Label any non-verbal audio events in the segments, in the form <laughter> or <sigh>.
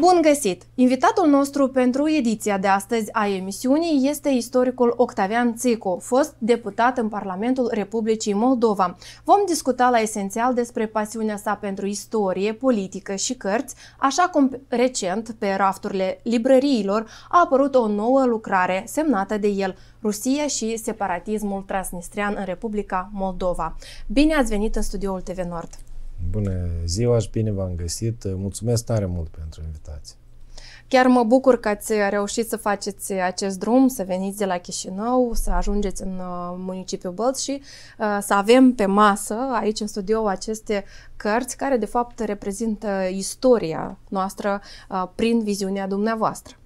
Bun găsit! Invitatul nostru pentru ediția de astăzi a emisiunii este istoricul Octavian Țico, fost deputat în Parlamentul Republicii Moldova. Vom discuta la esențial despre pasiunea sa pentru istorie, politică și cărți, așa cum recent pe rafturile librăriilor a apărut o nouă lucrare semnată de el, Rusia și separatismul transnistrian în Republica Moldova. Bine ați venit în studioul TV Nord! Bună ziua și bine v-am găsit. Mulțumesc tare mult pentru invitație. Chiar mă bucur că ați reușit să faceți acest drum, să veniți de la Chișinău, să ajungeți în uh, municipiul Bălți și uh, să avem pe masă, aici în studio, aceste cărți care de fapt reprezintă istoria noastră uh, prin viziunea dumneavoastră.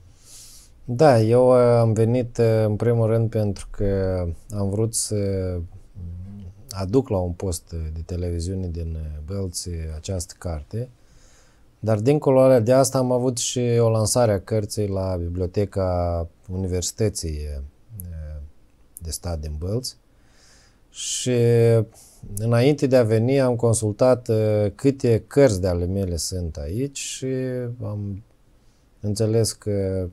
Da, eu am venit uh, în primul rând pentru că am vrut să aduc la un post de televiziune din uh, Belți uh, această carte, dar dincolo de asta am avut și o lansare a cărții la Biblioteca Universității uh, de stat din Bălți și înainte de a veni am consultat câte cărți de ale mele sunt aici și am înțeles că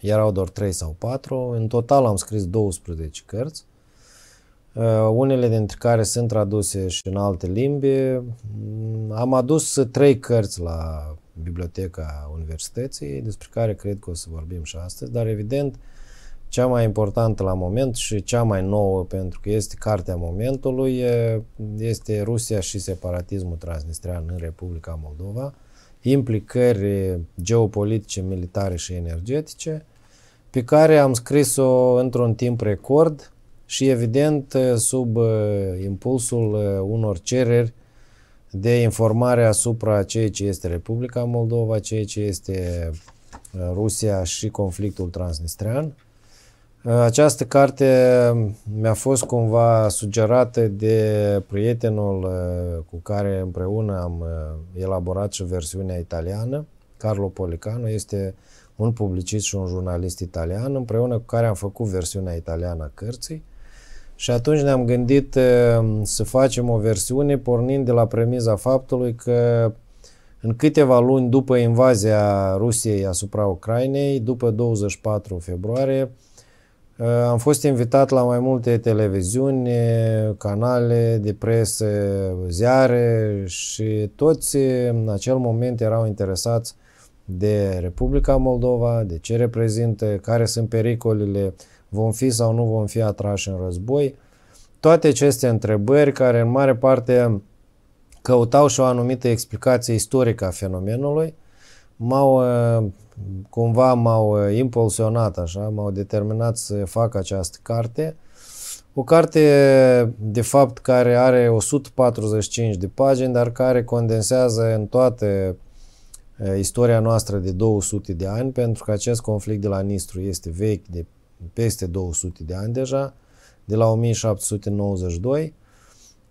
erau doar 3 sau 4. În total am scris 12 cărți Uh, unele dintre care sunt traduse și în alte limbi. Mm, am adus trei cărți la Biblioteca Universității, despre care cred că o să vorbim și astăzi, dar evident cea mai importantă la moment și cea mai nouă, pentru că este cartea momentului, este Rusia și separatismul transnistrian în Republica Moldova, implicări geopolitice, militare și energetice, pe care am scris-o într-un timp record, și evident sub impulsul unor cereri de informare asupra ceea ce este Republica Moldova, ceea ce este Rusia și conflictul transnistrean. Această carte mi-a fost cumva sugerată de prietenul cu care împreună am elaborat și versiunea italiană, Carlo Policano, este un publicist și un jurnalist italian, împreună cu care am făcut versiunea italiană a cărții. Și atunci ne-am gândit eh, să facem o versiune pornind de la premiza faptului că în câteva luni după invazia Rusiei asupra Ucrainei, după 24 februarie, eh, am fost invitat la mai multe televiziuni, canale de presă, ziare și toți eh, în acel moment erau interesați de Republica Moldova, de ce reprezintă, care sunt pericolele, vom fi sau nu vom fi atrași în război. Toate aceste întrebări care în mare parte căutau și o anumită explicație istorică a fenomenului, m-au uh, cumva m-au uh, impulsionat așa, m-au determinat să fac această carte. O carte, de fapt, care are 145 de pagini, dar care condensează în toată uh, istoria noastră de 200 de ani, pentru că acest conflict de la Nistru este vechi de peste 200 de ani deja, de la 1792,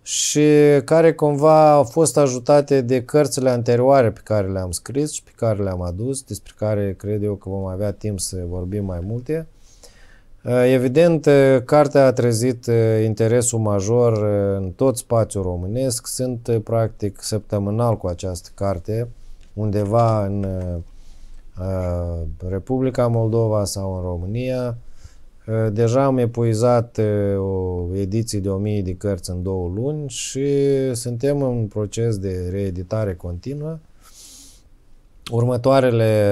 și care cumva au fost ajutate de cărțile anterioare pe care le-am scris și pe care le-am adus, despre care cred eu că vom avea timp să vorbim mai multe. Eh, evident, eh, cartea a trezit eh, interesul major în tot spațiul românesc. Sunt practic săptămânal cu această carte, undeva în Republica Moldova sau în România, Uh, deja am epuizat uh, o ediție de 1000 de cărți în două luni și suntem în proces de reeditare continuă. Următoarele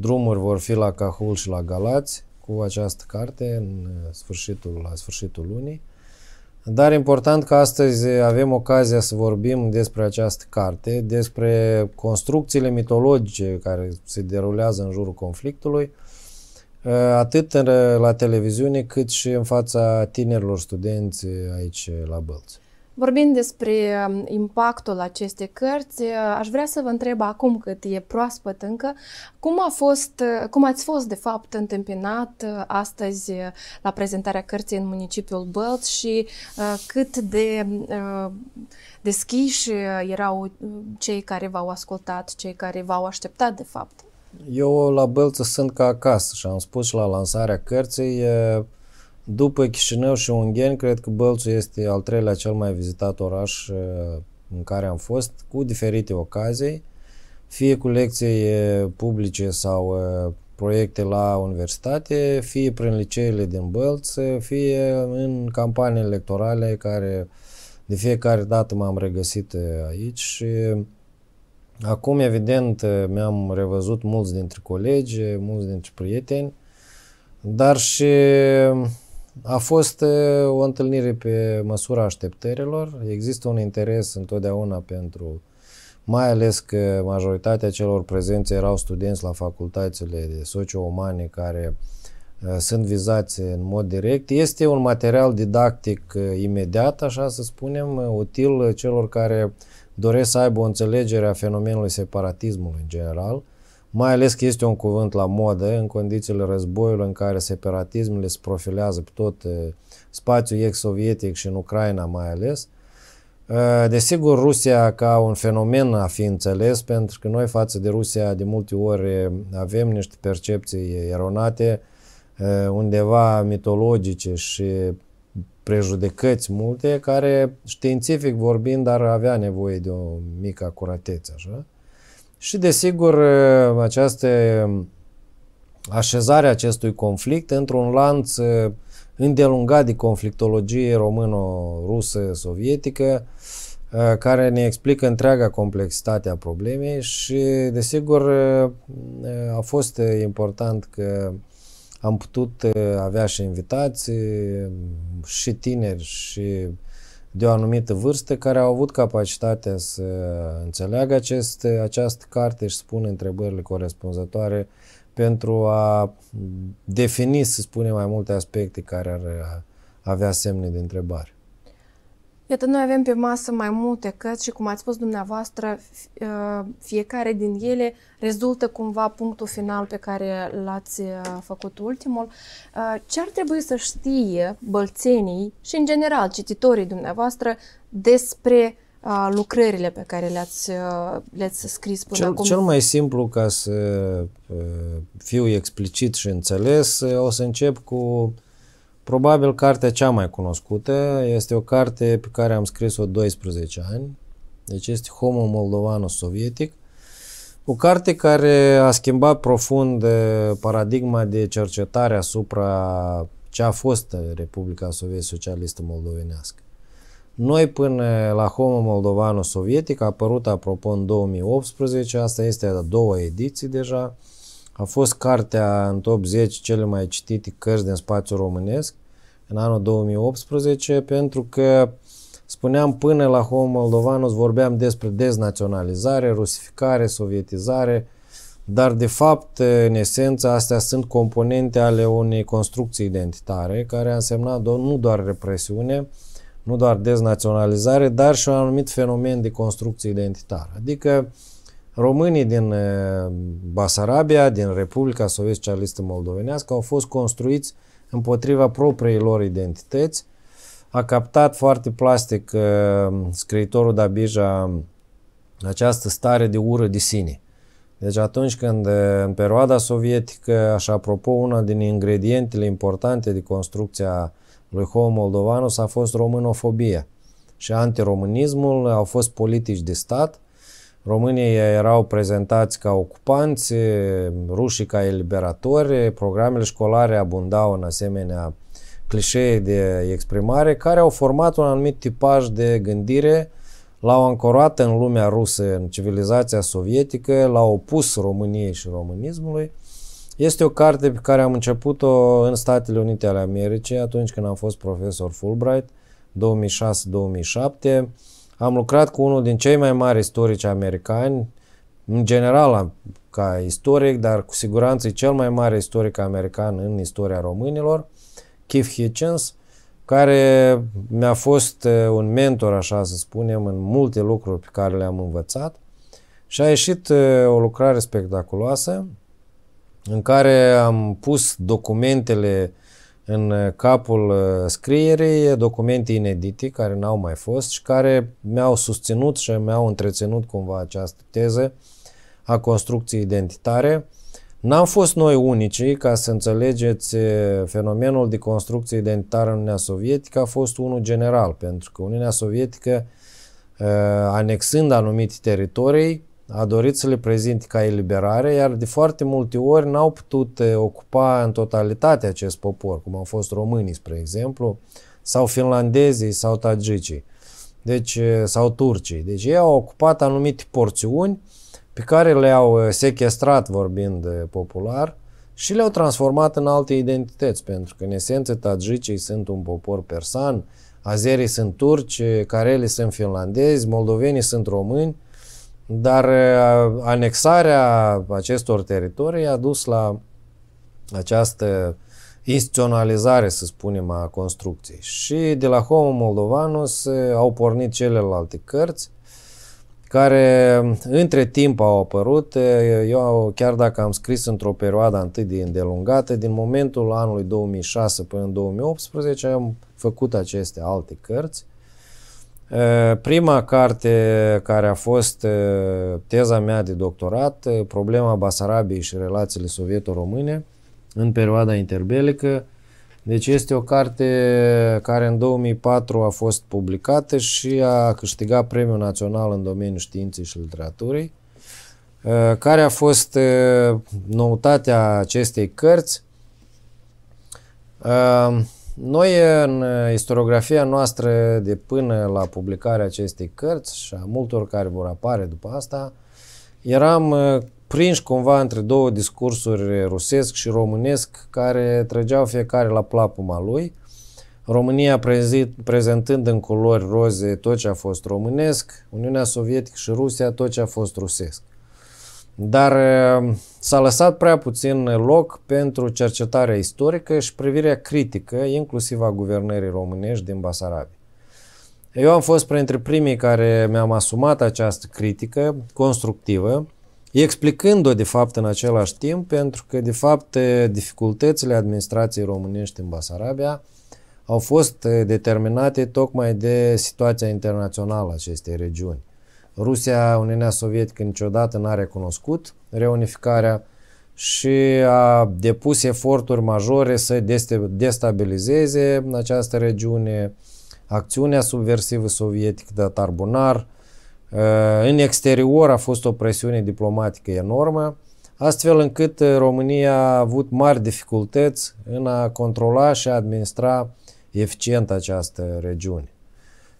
drumuri vor fi la Cahul și la Galați cu această carte în uh, sfârșitul, la sfârșitul lunii. Dar important că astăzi avem ocazia să vorbim despre această carte, despre construcțiile mitologice care se derulează în jurul conflictului, Eh, atât în, la televiziune cât și în fața tinerilor studenți eh, aici eh, la Bălți. Vorbind despre impactul acestei cărți, aș vrea să vă întreb acum cât e proaspăt încă, cum, a fost, cum ați fost de fapt întâmpinat astăzi la prezentarea cărții în municipiul Bălți și cât de deschiși erau cei care v-au ascultat, cei care v-au așteptat de fapt? Eu la Bălță sunt ca acasă și am spus și la lansarea cărții, după Chișinău și Ungheni, cred că Bălțul este al treilea cel mai vizitat oraș în care am fost, cu diferite ocazii, fie cu lecții publice sau proiecte la universitate, fie prin liceele din Bălț, fie în campanii electorale care de fiecare dată m-am regăsit aici și Acum, evident, mi-am revăzut mulți dintre colegi, mulți dintre prieteni, dar și a fost o întâlnire pe măsura așteptărilor. Există un interes întotdeauna pentru, mai ales că majoritatea celor prezenți erau studenți la facultățile de socio-umane care sunt vizați în mod direct. Este un material didactic imediat, așa să spunem, util celor care doresc să aibă o înțelegere a fenomenului separatismului în general, mai ales că este un cuvânt la modă în condițiile războiului în care separatismele se profilează pe tot eh, spațiul ex-sovietic și în Ucraina mai ales. Eh, desigur, Rusia ca un fenomen a fi înțeles, pentru că noi față de Rusia de multe ori eh, avem niște percepții eronate, undeva mitologice și prejudecăți multe care, științific vorbind, ar avea nevoie de o mică acuratețe, așa. Și, desigur, această așezare acestui conflict într-un lanț îndelungat de conflictologie româno-rusă sovietică, care ne explică întreaga complexitate a problemei și, desigur, a fost important că am putut uh, avea și invitații, uh, și tineri, și de o anumită vârstă care au avut capacitatea să înțeleagă acest, această carte și să pună întrebările corespunzătoare pentru a defini, să spunem, mai multe aspecte care ar avea semne de întrebare. Iată, noi avem pe masă mai multe cărți și, cum ați spus dumneavoastră, uh, fiecare din ele rezultă cumva punctul final pe care l-ați uh, făcut ultimul. Uh, ce ar trebui să știe bălțenii și, în general, cititorii dumneavoastră despre lucrările pe care le-ați, le-ați scris până cel, acum? Cel mai simplu, ca să fiu explicit și înțeles, o să încep cu Probabil cartea cea mai cunoscută este o carte pe care am scris-o 12 ani, deci este Homo Moldovanus Sovietic, o carte care a schimbat profund paradigma de cercetare asupra ce a fost Republica Sovietică Socialistă Moldovenească. Noi până la Homo Moldovanus Sovietic a apărut apropo în 2018, asta este a doua ediție deja, a fost cartea în top 10 cele mai citite cărți din spațiul românesc în anul 2018 pentru că spuneam până la Homo Moldovanus vorbeam despre deznaționalizare, rusificare, sovietizare, dar de fapt, în esență, astea sunt componente ale unei construcții identitare care a însemnat nu doar represiune, nu doar deznaționalizare, dar și un anumit fenomen de construcție identitară. Adică Românii din uh, Basarabia, din Republica sovietică Socialistă Moldovenească, au fost construiți împotriva lor identități. A captat foarte plastic uh, scriitorul Dabija această stare de ură de sine. Deci atunci când uh, în perioada sovietică, așa apropo, una din ingredientele importante de construcția lui Homo Moldovanus a fost românofobia și antiromânismul, au fost politici de stat Românii erau prezentați ca ocupanți, rușii ca eliberatori, programele școlare abundau în asemenea clișee de exprimare care au format un anumit tipaj de gândire, l-au ancorat în lumea rusă, în civilizația sovietică, l-au opus României și românismului. Este o carte pe care am început-o în Statele Unite ale Americii atunci când am fost profesor Fulbright, 2006-2007. Am lucrat cu unul din cei mai mari istorici americani, în general ca istoric, dar cu siguranță e cel mai mare istoric american în istoria românilor, Keith Hitchens, care mi-a fost un mentor, așa să spunem, în multe lucruri pe care le-am învățat și a ieșit o lucrare spectaculoasă în care am pus documentele în uh, capul uh, scrierii documente inedite care n-au mai fost și care mi-au susținut și mi-au întreținut cumva această teză a construcției identitare. N-am fost noi unicii, ca să înțelegeți, uh, fenomenul de construcție identitară în Uniunea Sovietică a fost unul general, pentru că Uniunea Sovietică, anexând anumite teritorii, a dorit să le prezinte ca eliberare, iar de foarte multe ori n-au putut eh, ocupa în totalitate acest popor, cum au fost românii, spre exemplu, sau finlandezii, sau tagicii, deci, eh, sau turcii. Deci ei au ocupat anumite porțiuni pe care le-au eh, sequestrat, vorbind popular, și le-au transformat în alte identități, pentru că, în esență, tagicii sunt un popor persan, azerii sunt turci, carelii sunt finlandezi, moldovenii sunt români, dar anexarea acestor teritorii a dus la această instituționalizare, să spunem, a construcției. Și de la Homo Moldovanus au pornit celelalte cărți care între timp au apărut. Eu, chiar dacă am scris într-o perioadă atât de îndelungată, din momentul anului 2006 până în 2018 am făcut aceste alte cărți Eh, prima carte care a fost eh, teza mea de doctorat, eh, Problema Basarabiei și relațiile sovieto-române în perioada interbelică. Deci este o carte care în 2004 a fost publicată și a câștigat Premiul Național în domeniul științei și literaturii. Care a fost noutatea acestei cărți? Noi, în uh, istoriografia noastră de până la publicarea acestei cărți și a multor care vor apare după asta, eram uh, prinși cumva între două discursuri rusesc și românesc care trăgeau fiecare la plapuma lui. România prezit, prezentând în culori roze tot ce a fost românesc, Uniunea Sovietică și Rusia tot ce a fost rusesc. Dar s-a lăsat prea puțin loc pentru cercetarea istorică și privirea critică, inclusiv a guvernării românești din Basarabia. Eu am fost printre primii care mi-am asumat această critică constructivă, explicând-o de fapt în același timp, pentru că de fapt dificultățile administrației românești în Basarabia au fost determinate tocmai de situația internațională a acestei regiuni. Rusia, Uniunea Sovietică niciodată n-a recunoscut reunificarea și a depus eforturi majore să destabilizeze această regiune, acțiunea subversivă sovietică de Tarbunar. Uh, în exterior a fost o presiune diplomatică enormă, astfel încât uh, România a avut mari dificultăți în a controla și a administra eficient această regiune.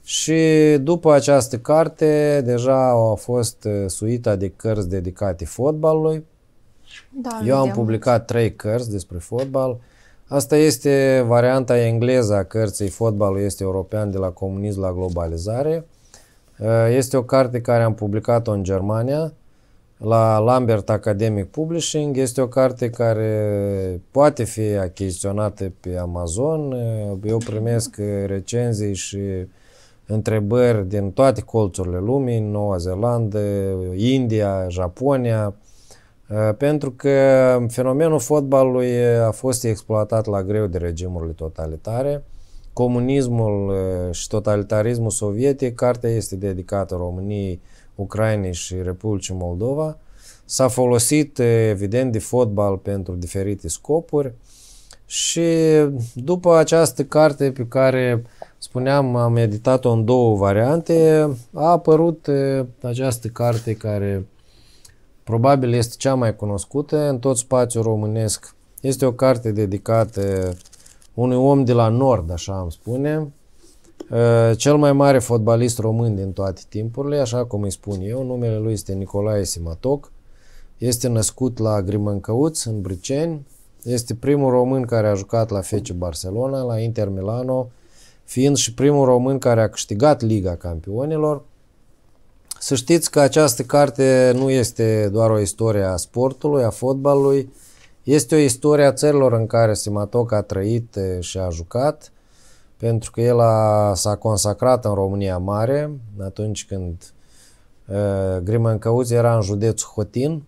Și după această carte, deja a fost eh, suita de cărți dedicate fotbalului. Da, Eu am publicat trei cărți despre fotbal. Asta este varianta engleză a cărții Fotbalul este european de la comunism la globalizare. Eh, este o carte care am publicat-o în Germania, la Lambert Academic Publishing. Este o carte care poate fi achiziționată pe Amazon. Eh, eu primesc recenzii și uh, întrebări din toate colțurile lumii, Noua Zeelandă, India, Japonia, uh, pentru că fenomenul fotbalului a fost exploatat la greu de regimurile totalitare. Comunismul uh, și totalitarismul sovietic, cartea este dedicată României, Ucrainei și Republicii Moldova. S-a folosit, uh, evident, de fotbal pentru diferite scopuri și după această carte pe care spuneam, am editat-o în două variante. A apărut această carte care probabil este cea mai cunoscută în tot spațiul românesc. Este o carte dedicată unui om de la nord, așa am spune, cel mai mare fotbalist român din toate timpurile, așa cum îi spun eu, numele lui este Nicolae Simatoc, este născut la Grimâncăuț, în Briceni, este primul român care a jucat la FC Barcelona, la Inter Milano, fiind și primul român care a câștigat Liga Campionilor. Să știți că această carte nu este doar o istorie a sportului, a fotbalului, este o istorie a țărilor în care Simatoc a trăit eh, și a jucat, pentru că el a, s-a consacrat în România Mare atunci când uh, eh, Grimă era în județul Hotin,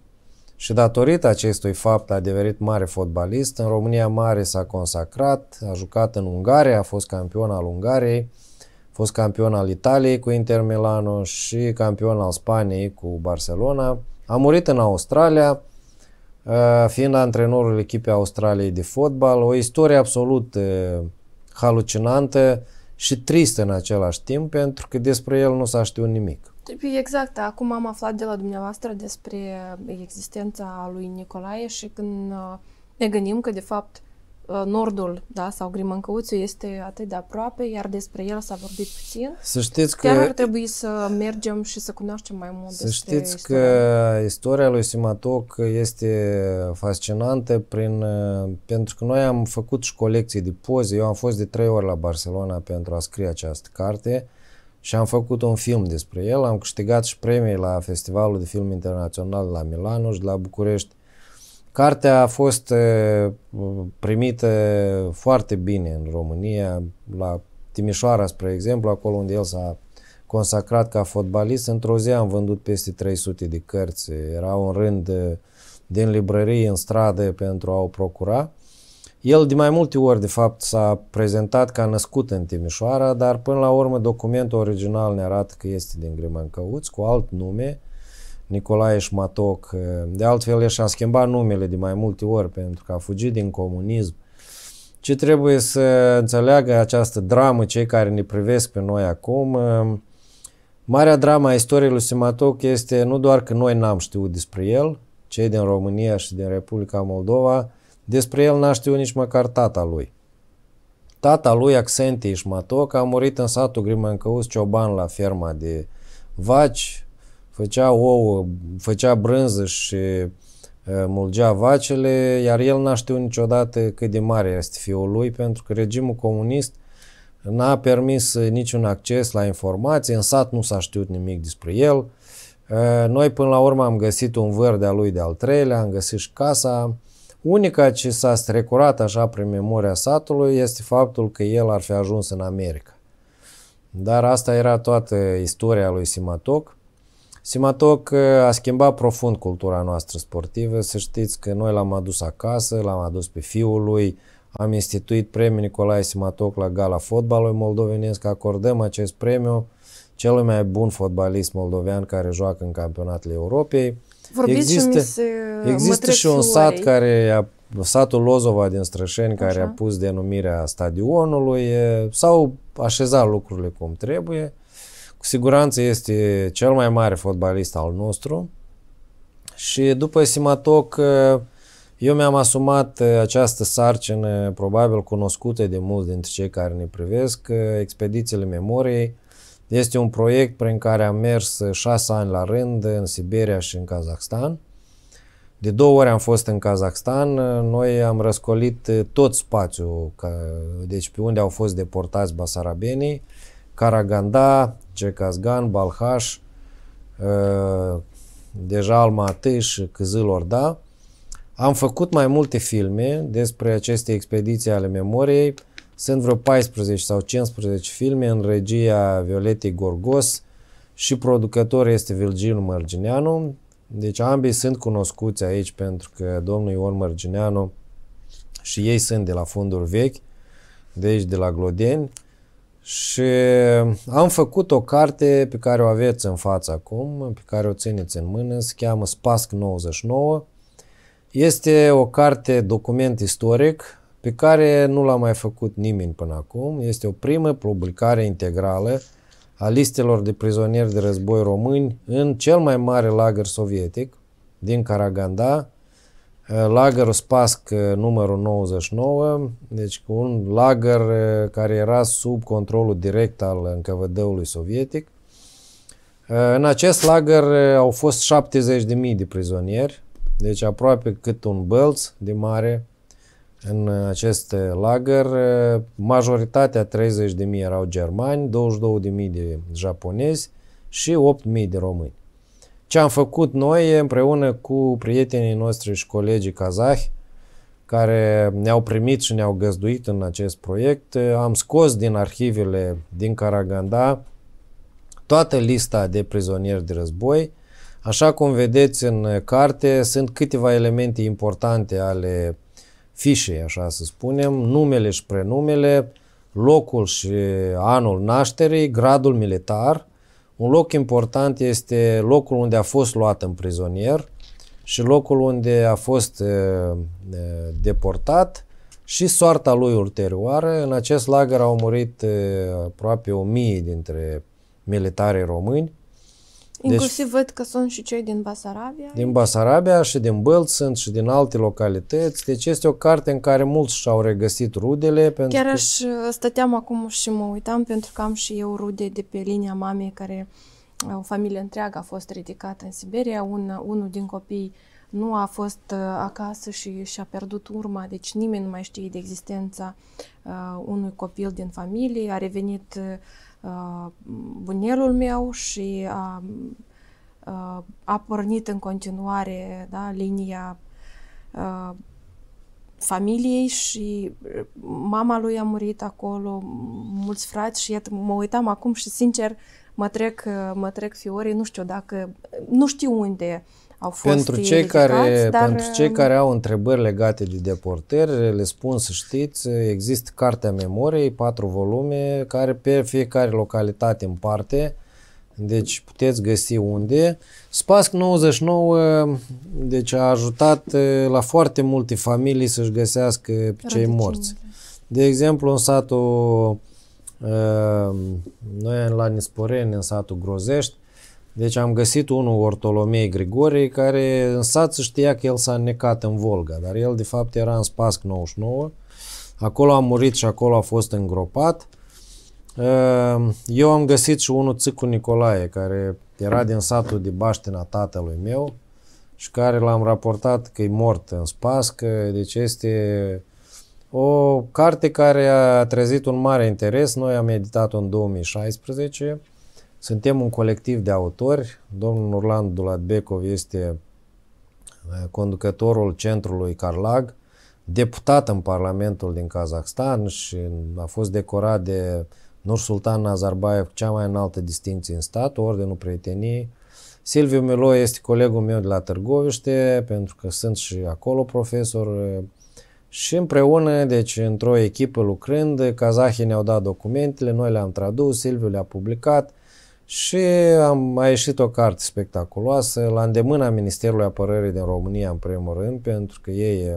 și datorită acestui fapt a devenit mare fotbalist. În România mare s-a consacrat, a jucat în Ungaria, a fost campion al Ungariei, a fost campion al Italiei cu Inter Milano și campion al Spaniei cu Barcelona. A murit în Australia, uh, fiind antrenorul echipei Australiei de fotbal, o istorie absolut uh, halucinantă și tristă în același timp, pentru că despre el nu s-a știut nimic. Păi, exact, acum am aflat de la dumneavoastră despre existența lui Nicolae și când uh, ne gândim că, de fapt, uh, nordul, da, sau Grimâncăuțiu este atât de aproape, iar despre el s-a vorbit puțin. Să știți că... Chiar ar trebui să mergem și să cunoaștem mai mult Să știți istoria. că istoria lui Simatoc este fascinantă prin, uh, pentru că noi am făcut și colecții de poze. Eu am fost de trei ori la Barcelona pentru a scrie această carte și am făcut un film despre el, am câștigat și premii la Festivalul de Film Internațional la Milano și la București. Cartea a fost primită foarte bine în România, la Timișoara, spre exemplu, acolo unde el s-a consacrat ca fotbalist, într-o zi am vândut peste 300 de cărți. Era un rând din librărie în stradă pentru a o procura. El de mai multe ori, de fapt, s-a prezentat ca născut în Timișoara, dar până la urmă documentul original ne arată că este din Grimăncăuți, cu alt nume, Nicolae Șmatoc. De altfel, el și-a schimbat numele de mai multe ori pentru că a fugit din comunism. Ce trebuie să înțeleagă această dramă cei care ne privesc pe noi acum? Marea drama a istoriei lui Simatoc este nu doar că noi n-am știut despre el, cei din România și din Republica Moldova, despre el n-a știut nici măcar tata lui. Tata lui, Axentii Ișmatoc, a murit în satul Grimâncăuț Cioban la ferma de vaci, făcea ouă, făcea brânză și mulgea vacile, iar el n-a știut niciodată cât de mare este fiul lui, pentru că regimul comunist n-a permis niciun acces la informații, în sat nu s-a știut nimic despre el. Noi până la urmă am găsit un văr de-a lui de-al treilea, am găsit și casa, Unica ce s-a strecurat așa prin memoria satului este faptul că el ar fi ajuns în America. Dar asta era toată istoria lui Simatoc. Simatoc uh, a schimbat profund cultura noastră sportivă. Să știți că noi l-am adus acasă, l-am adus pe fiul lui, am instituit premiul Nicolae Simatoc la gala fotbalului moldovenesc, acordăm acest premiu celui mai bun fotbalist moldovean care joacă în campionatele Europei. Vorbiți există, și se, Există și un sat care a satul Lozova din Strășeni care a pus denumirea stadionului, sau au așezat lucrurile cum trebuie. Cu siguranță este cel mai mare fotbalist al nostru și după Simatoc eu mi-am asumat această sarcină, probabil cunoscută de mulți dintre cei care ne privesc, expedițiile memoriei, este un proiect prin care am mers șase ani la rând în Siberia și în Kazahstan. De două ori am fost în Kazahstan, noi am răscolit eh, tot spațiul, deci pe unde au fost deportați basarabenii, Karaganda, Cecazgan, Balhaș, eh, deja și Câzâl Orda. Am făcut mai multe filme despre aceste expediții ale memoriei, sunt vreo 14 sau 15 filme în regia Violetei Gorgos și producător este Virgil Mărgineanu. Deci ambii sunt cunoscuți aici pentru că domnul Ion Mărgineanu și ei sunt de la fundul vechi, deci de la Glodeni. Și am făcut o carte pe care o aveți în față acum, pe care o țineți în mână, se cheamă Spasc 99. Este o carte document istoric pe care nu l-a mai făcut nimeni până acum. Este o primă publicare integrală a listelor de prizonieri de război români în cel mai mare lagăr sovietic din Karaganda, eh, lagărul Spasc eh, numărul 99, deci un lagăr eh, care era sub controlul direct al încăvădăului sovietic. În acest lagăr au fost 70.000 de prizonieri, deci aproape cât un bălț de mare, în acest lagăr, majoritatea 30.000 erau germani, 22.000 de japonezi și 8.000 de români. Ce am făcut noi împreună cu prietenii noștri și colegii kazahi, care ne-au primit și ne-au găzduit în acest proiect, am scos din arhivele din Karaganda toată lista de prizonieri de război. Așa cum vedeți în carte, sunt câteva elemente importante ale fișe, așa să spunem, numele și prenumele, locul și anul nașterii, gradul militar. Un loc important este locul unde a fost luat în prizonier și locul unde a fost uh, deportat și soarta lui ulterioară. În acest lagăr au murit uh, aproape o mie dintre militarii români deci- Inclusiv deci, văd că sunt și cei din Basarabia. Din Basarabia și din Bălți sunt și din alte localități. Deci este o carte în care mulți și-au regăsit rudele. Pentru Chiar aș că... Uh, stăteam acum și mă uitam pentru că am și eu rude de pe linia mamei care uh, o familie întreagă a fost ridicată în Siberia. Un, uh, unul din copii uh, nu a fost uh, acasă și și-a pierdut urma, deci nimeni nu mai știe de existența uh, unui copil din familie. A revenit uh, bunelul meu și a, a pornit în continuare da, linia familiei și mama lui a murit acolo, mulți frați și iată, mă uitam acum și sincer mă trec, mă trec fiorii, nu știu dacă, nu știu unde au fost pentru cei care, dar... Pentru cei uh, care au întrebări legate de deportări, le spun să știți, există Cartea Memoriei, patru volume, care pe fiecare localitate în parte, deci puteți găsi unde. Spasc 99 deci a ajutat uh, la foarte multe familii să-și găsească pe cei morți. De exemplu, în satul uh, noi la Nisporeni, în satul Grozești, deci am găsit unul, Ortolomei Grigore, care în sat știa că el s-a necat în Volga, dar el de fapt era în Spasc 99. Acolo a murit și acolo a fost îngropat. Ehm, eu am găsit și unul Țicu Nicolae, care era din satul de baștina tatălui meu și care l-am raportat că e mort în Spasc. Deci este o carte care a trezit un mare interes. Noi am editat-o în 2016 suntem un colectiv de autori. Domnul Orlando Dulatbecov este eh, conducătorul centrului Carlag, deputat în Parlamentul din Kazakhstan și a fost decorat de Nur-Sultan Nazarbayev cea mai înaltă distinție în stat, Ordenul Prieteniei. Silviu Melo este colegul meu de la Târgoviște, pentru că sunt și acolo profesor eh, și împreună, deci într-o echipă lucrând, kazahii ne-au dat documentele, noi le-am tradus, Silviu le-a publicat, și am, a ieșit o carte spectaculoasă la îndemâna Ministerului Apărării din România, în primul rând, pentru că ei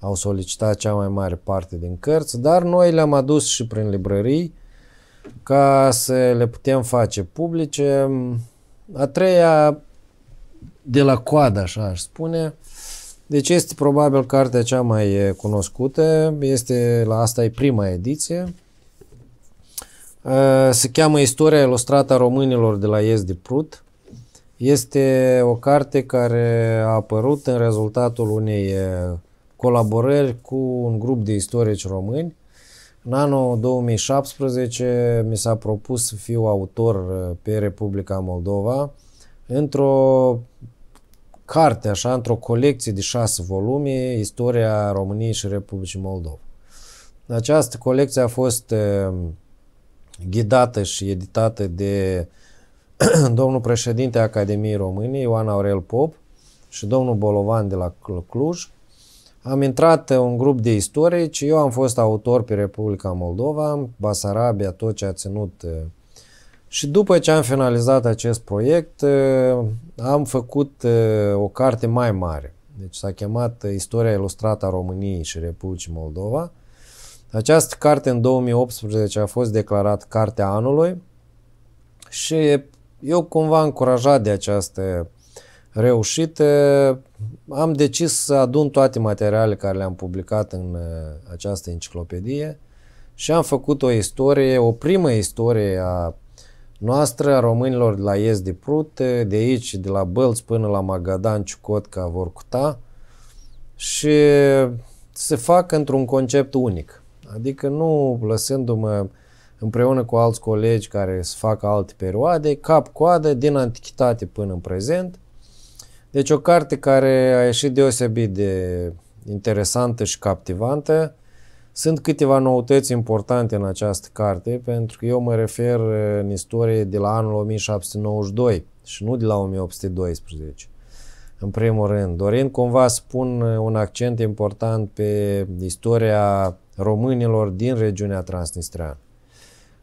au solicitat cea mai mare parte din cărți, dar noi le-am adus și prin librării ca să le putem face publice. A treia de la coadă, așa aș spune. Deci este probabil cartea cea mai cunoscută, este la asta e prima ediție Eh, se cheamă Istoria ilustrată a românilor de la Ies de Prut. Este o carte care a apărut în rezultatul unei eh, colaborări cu un grup de istorici români. În anul 2017 mi s-a propus să fiu autor eh, pe Republica Moldova într-o carte, așa, într-o colecție de șase volume, Istoria României și Republicii Moldova. Această colecție a fost uh, ghidată și editată de <clears throat> domnul președinte Academiei României, Ioan Aurel Pop, și domnul Bolovan de la Cluj. Am intrat un grup de istorici, eu am fost autor pe Republica Moldova, Basarabia, tot ce a ținut. Uh, și după ce am finalizat acest proiect, uh, am făcut uh, o carte mai mare. Deci s-a chemat Istoria Ilustrată a României și Republicii Moldova – această carte în 2018 a fost declarat Cartea Anului și eu cumva încurajat de această reușită am decis să adun toate materialele care le-am publicat în uh, această enciclopedie și am făcut o istorie, o primă istorie a noastră, a românilor de la Ies de Prut, de aici, de la Bălți până la Magadan, Ciucotca, Vorcuta și se fac într-un concept unic. Adică nu lăsându-mă împreună cu alți colegi care se fac alte perioade, cap-coadă, din antichitate până în prezent. Deci o carte care a ieșit deosebit de interesantă și captivantă. Sunt câteva noutăți importante în această carte, pentru că eu mă refer în istorie de la anul 1792 și nu de la 1812. În primul rând, dorind cumva să pun un accent important pe istoria românilor din regiunea Transnistria.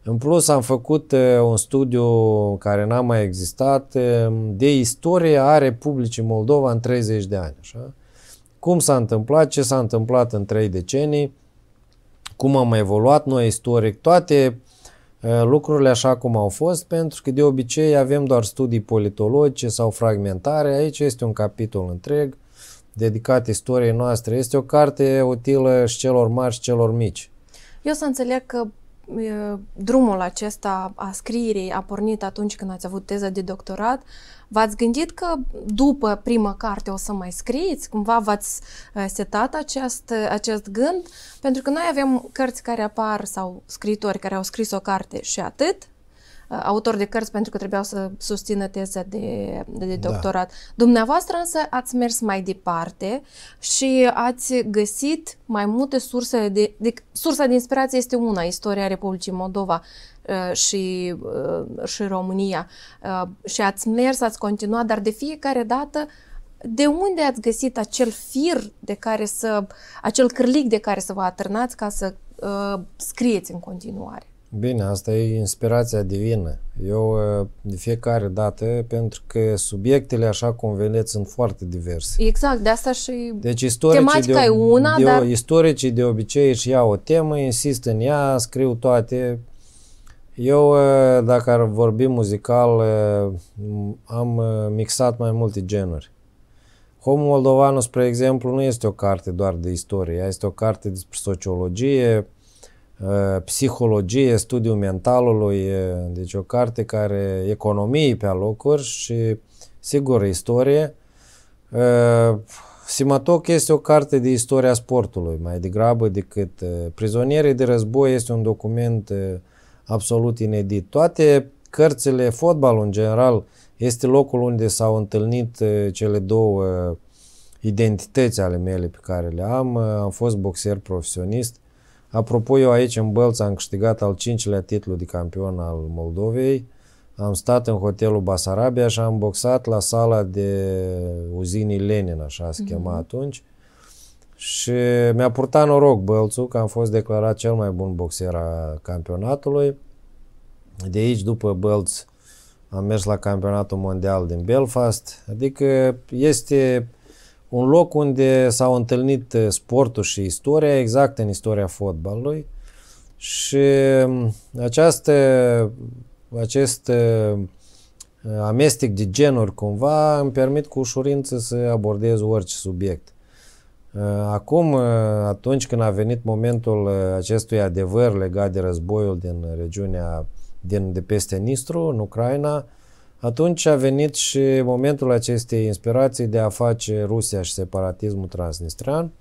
În plus, am făcut eh, un studiu care n-a mai existat eh, de istorie a Republicii Moldova în 30 de ani. Așa? Cum s-a întâmplat, ce s-a întâmplat în 3 decenii, cum am evoluat noi istoric, toate eh, lucrurile așa cum au fost, pentru că de obicei avem doar studii politologice sau fragmentare, aici este un capitol întreg dedicat istoriei noastre. Este o carte utilă și celor mari și celor mici. Eu să înțeleg că drumul acesta a scrierii a pornit atunci când ați avut teza de doctorat. V-ați gândit că după prima carte o să mai scrieți? Cumva v-ați setat acest, acest gând? Pentru că noi avem cărți care apar sau scritori care au scris o carte și atât, Uh, autor de cărți pentru că trebuiau să susțină teza de, de, de da. doctorat. Da. Dumneavoastră însă ați mers mai departe și ați găsit mai multe surse de, de sursa de inspirație este una, istoria Republicii Moldova uh, și, uh, și România. Și ați mers, ați continuat, dar de fiecare dată de unde ați găsit acel fir de care să, acel cârlic de care să vă atârnați ca să uh, scrieți în continuare? Bine, asta e inspirația divină. Eu uh, de fiecare dată, pentru că subiectele, așa cum vedeți, sunt foarte diverse. Exact, de asta și deci, tematica de, e una, de, dar... Istoricii de obicei își iau o temă, insist în ea, scriu toate. Eu, uh, dacă ar vorbi muzical, uh, am mixat mai multe genuri. Homul moldovanus”, spre exemplu, nu este o carte doar de istorie, este o carte despre sociologie, Eh, psihologie, studiul mentalului, deci o carte care economii pe alocuri și sigur istorie. Eh, Simatoc este o carte de istoria sportului, mai degrabă decât eh, Prizonierii de război este un document absolut inedit. Toate cărțile, fotbalul în general, este locul unde s-au întâlnit cele două identități ale mele pe care le am. Am fost boxer profesionist, Apropo, eu aici în Bălți am câștigat al cincilea titlu de campion al Moldovei. Am stat în hotelul Basarabia și am boxat la sala de uzinii Lenin, așa se mm-hmm. atunci. Și mi-a purtat noroc Bălțu că am fost declarat cel mai bun boxer a campionatului. De aici, după Bălți, am mers la campionatul mondial din Belfast. Adică este un loc unde s-au întâlnit eh, sportul și istoria exact în istoria fotbalului și mm, această, acest eh, amestec de genuri cumva îmi permit cu ușurință să abordez orice subiect. Eh, acum, atunci când a venit momentul acestui adevăr legat de războiul din regiunea din, de peste Nistru, în Ucraina, atunci a venit și momentul acestei inspirații de a face Rusia și separatismul transnistrian.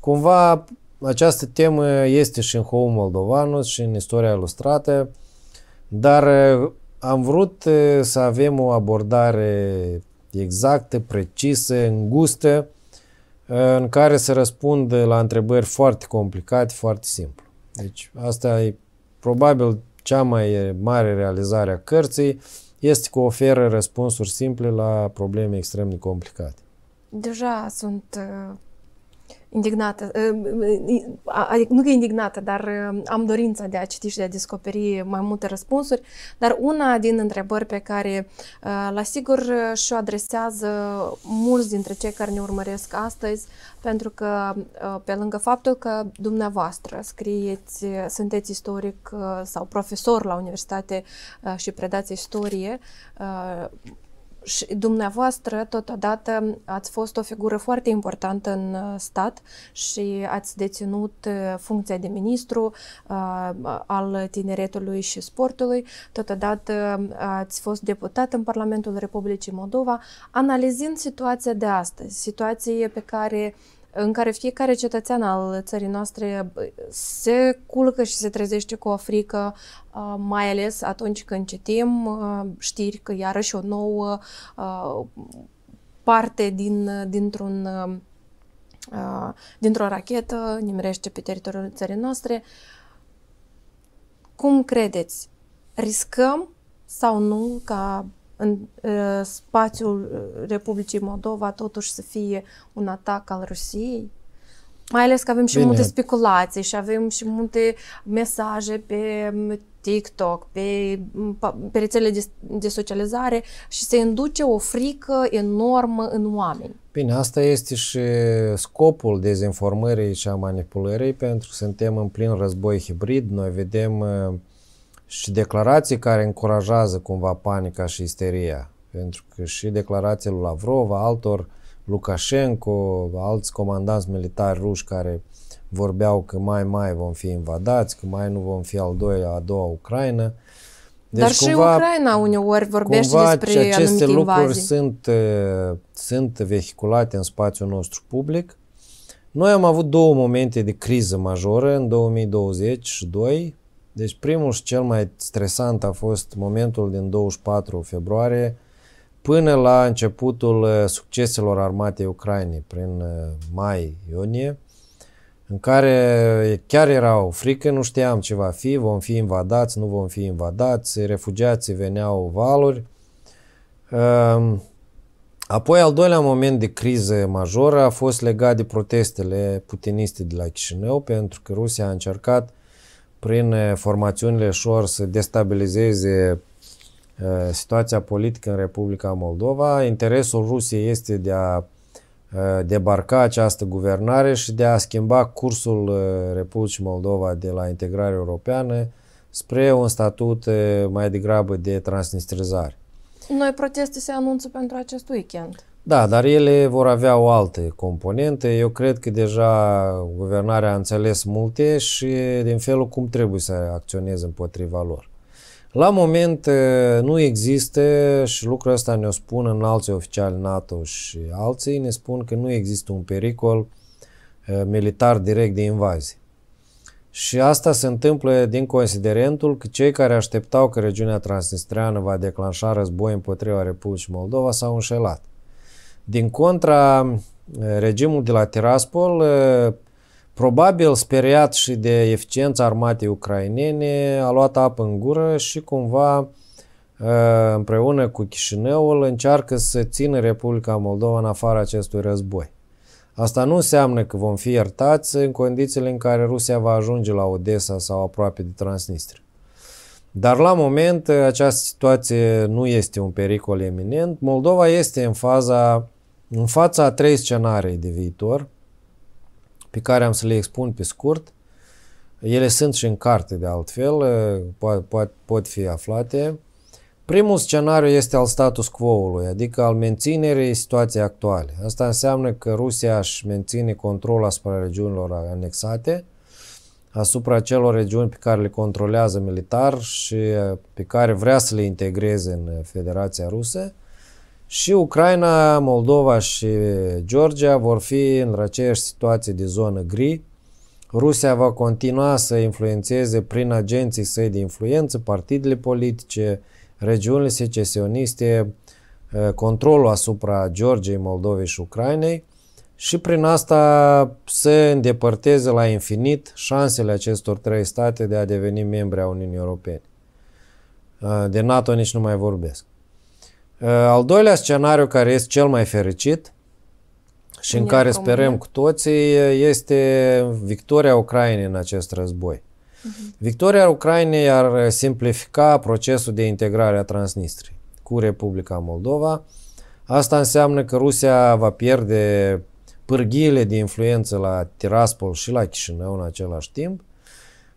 Cumva această temă este și în Hou Moldovanus și în istoria ilustrată, dar eh, am vrut eh, să avem o abordare exactă, precisă, îngustă, eh, în care să răspund la întrebări foarte complicate, foarte simplu. Deci asta e probabil cea mai mare realizare a cărții, este că oferă răspunsuri simple la probleme extrem de complicate. Deja sunt uh, indignată, adică nu că indignată, dar am dorința de a citi și de a descoperi mai multe răspunsuri, dar una din întrebări pe care uh, la sigur și-o adresează mulți dintre cei care ne urmăresc astăzi, pentru că uh, pe lângă faptul că dumneavoastră scrieți, sunteți istoric uh, sau profesor la universitate și predați istorie, și dumneavoastră, totodată, ați fost o figură foarte importantă în uh, stat și ați deținut uh, funcția de ministru uh, al tineretului și sportului. Totodată, uh, ați fost deputat în Parlamentul Republicii Moldova, analizând situația de astăzi, situație pe care uh, în care fiecare cetățean al țării noastre se culcă și se trezește cu o frică, uh, mai ales atunci când citim uh, știri că iarăși o nouă uh, parte din, dintr-un dintr-o rachetă nimerește pe teritoriul țării noastre. Cum credeți? Riscăm sau nu ca în uh, spațiul Republicii Moldova totuși să fie un atac al Rusiei? Mai ales că avem și Bine. multe speculații și avem și multe mesaje pe TikTok, pe, pe rețelele de, de socializare și se induce o frică enormă în oameni. Bine, asta este și scopul dezinformării și a manipulării, pentru că suntem în plin război hibrid, noi vedem uh, și declarații care încurajează cumva panica și isteria. Pentru că și declarațiile lui Lavrov, altor Lukashenko, alți comandanți militari ruși care vorbeau că mai mai vom fi invadați, că mai nu vom fi al doilea, a doua Ucraina. Deci, Dar cumva, și Ucraina uneori vorbește cumva despre aceste lucruri invazii. sunt, sunt vehiculate în spațiul nostru public. Noi am avut două momente de criză majoră în 2022 deci primul și cel mai stresant a fost momentul din 24 februarie până la începutul uh, succeselor armatei Ucrainei prin uh, mai-iunie, în care uh, chiar era o frică, nu știam ce va fi, vom fi invadați, nu vom fi invadați, refugiații veneau valuri. Um, apoi, al doilea moment de criză majoră a fost legat de protestele putiniste de la Chișinău, pentru că Rusia a încercat uh, prin eh, formațiunile șor să destabilizeze eh, situația politică în Republica Moldova. Interesul Rusiei este de a eh, debarca această guvernare și de a schimba cursul Republicii Moldova de la integrare europeană spre un statut mai degrabă de transnistrizare. Noi proteste se anunță pentru acest weekend. Da, dar ele vor avea o altă componentă. Eu cred că deja guvernarea a înțeles multe și din felul cum trebuie să acționeze împotriva lor. La moment nu există și lucrul ăsta ne-o spun în alții oficiali NATO și alții, ne spun că nu există un pericol militar direct de invazie. Și asta se întâmplă din considerentul că cei care așteptau că regiunea transnistreană va declanșa război împotriva Republicii Moldova s-au înșelat. Din contra, regimul de la Tiraspol, eh, probabil speriat și de eficiența armatei ucrainene, a luat apă în gură și cumva eh, împreună cu Chișinăul încearcă să țină Republica Moldova în afara acestui război. Asta nu înseamnă că vom fi iertați în condițiile în care Rusia va ajunge la Odessa sau aproape de Transnistria. Dar la moment eh, această situație nu este un pericol eminent. Moldova este în faza în fața a trei scenarii de viitor, pe care am să le expun pe scurt, ele sunt și în carte de altfel, pot, po- pot fi aflate. Primul scenariu este al status quo-ului, adică al menținerii situației actuale. Asta înseamnă că Rusia își menține controlul asupra regiunilor anexate, asupra celor regiuni pe care le controlează militar și pe care vrea să le integreze în Federația Rusă și Ucraina, Moldova și Georgia vor fi în aceeași situație de zonă gri. Rusia va continua să influențeze prin agenții săi de influență partidele politice, regiunile secesioniste, eh, controlul asupra Georgiei, Moldovei și Ucrainei și prin asta se îndepărteze la infinit șansele acestor trei state de a deveni membre a Uniunii Europene. Eh, de NATO nici nu mai vorbesc. Uh, al doilea scenariu care este cel mai fericit și în în care comunia. sperăm cu toții uh, este victoria Ucrainei în acest război. Uh-huh. Victoria Ucrainei ar uh, simplifica procesul de integrare a Transnistriei cu Republica Moldova. Asta înseamnă că Rusia va pierde pârghiile de influență la Tiraspol și la Chișinău în același timp.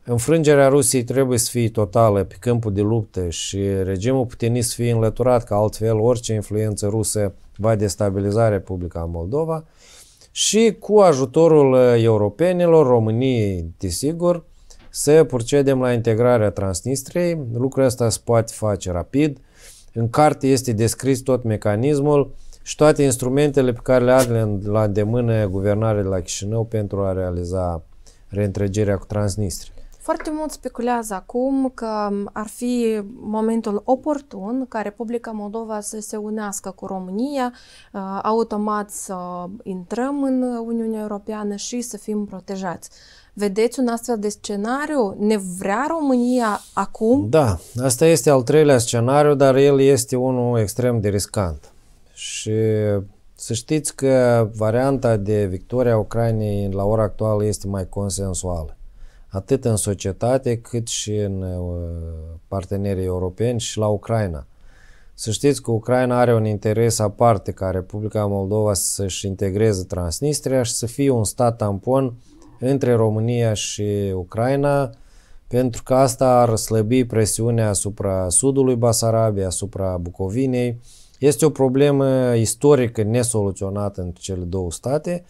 Înfrângerea Rusiei trebuie să fie totală pe câmpul de luptă și regimul putinist să fie înlăturat, că altfel orice influență rusă va destabiliza Republica Moldova și cu ajutorul uh, europenilor, României, desigur, să procedem la integrarea Transnistriei. Lucrul ăsta se poate face rapid. În carte este descris tot mecanismul și toate instrumentele pe care le are la îndemână guvernarea de la Chișinău pentru a realiza reîntregirea cu Transnistria. Foarte mult speculează acum că ar fi momentul oportun ca Republica Moldova să se unească cu România, uh, automat să intrăm în Uniunea Europeană și să fim protejați. Vedeți un astfel de scenariu? Ne vrea România acum? Da, asta este al treilea scenariu, dar el este unul extrem de riscant. Și să știți că varianta de victoria Ucrainei la ora actuală este mai consensuală atât în societate cât și în uh, partenerii europeni și la Ucraina. Să știți că Ucraina are un interes aparte ca Republica Moldova să-și integreze Transnistria și să fie un stat tampon între România și Ucraina, pentru că asta ar slăbi presiunea asupra sudului Basarabiei, asupra Bucovinei. Este o problemă istorică nesoluționată între cele două state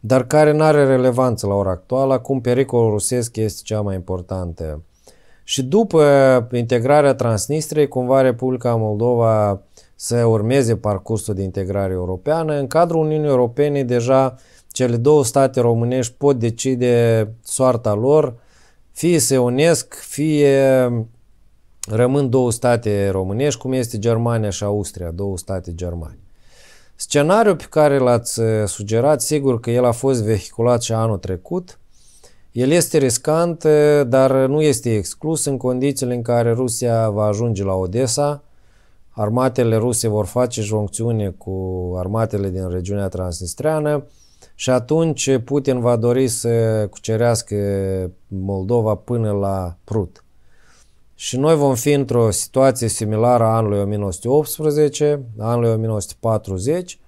dar care nu are relevanță la ora actuală, acum pericolul rusesc este cea mai importantă. Și după integrarea Transnistriei, cumva Republica Moldova să urmeze parcursul de integrare europeană. În cadrul Uniunii Europene, deja cele două state românești pot decide soarta lor, fie se unesc, fie rămân două state românești, cum este Germania și Austria, două state germane. Scenariul pe care l-ați eh, sugerat, sigur că el a fost vehiculat și anul trecut. El este riscant, eh, dar nu este exclus în condițiile în care Rusia va ajunge la Odessa. Armatele ruse vor face joncțiune cu armatele din regiunea transnistreană și atunci Putin va dori să cucerească Moldova până la Prut. Și noi vom fi într-o situație similară a anului 1918, anului 1940,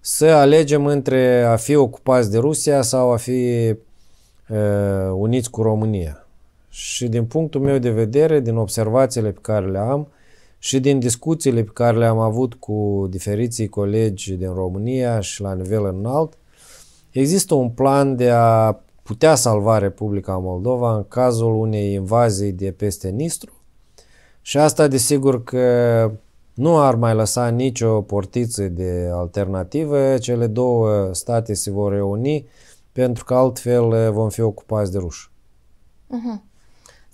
să alegem între a fi ocupați de Rusia sau a fi uh, uniți cu România. Și din punctul meu de vedere, din observațiile pe care le am și din discuțiile pe care le-am avut cu diferiții colegi din România și la nivel înalt, există un plan de a putea salva Republica Moldova în cazul unei invazii de peste Nistru și asta desigur că nu ar mai lăsa nicio portiță de alternativă, cele două state se vor reuni pentru că altfel eh, vom fi ocupați de ruși. Uh-huh.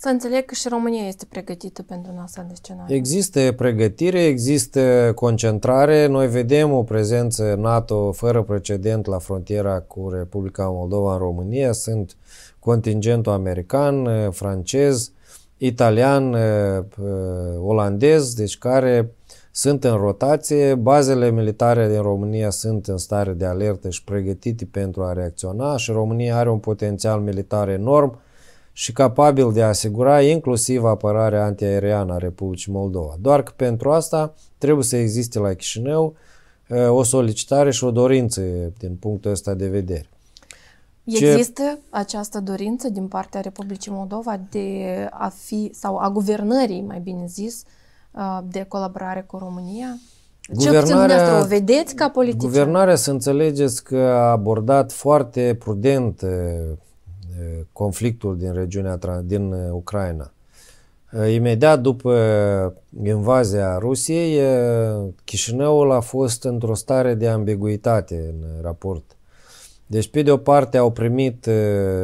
Să înțeleg că și România este pregătită pentru un astfel de scenariu. Există pregătire, există concentrare. Noi vedem o prezență NATO fără precedent la frontiera cu Republica Moldova în România. Sunt contingentul american, eh, francez, italian, eh, eh, olandez, deci care sunt în rotație, bazele militare din România sunt în stare de alertă și pregătite pentru a reacționa și România are un potențial militar enorm și capabil de a asigura inclusiv apărarea antiaeriană a Republicii Moldova. Doar că pentru asta trebuie să existe la Chișinău o solicitare și o dorință din punctul ăsta de vedere. Ce... Există această dorință din partea Republicii Moldova de a fi, sau a guvernării, mai bine zis, de colaborare cu România? Guvernarea, Ce o vedeți ca politician? Guvernarea, să înțelegeți că a abordat foarte prudent conflictul din regiunea din uh, Ucraina. Uh, imediat după invazia Rusiei, uh, Chișinăul a fost într-o stare de ambiguitate în raport. Deci, pe de o parte au primit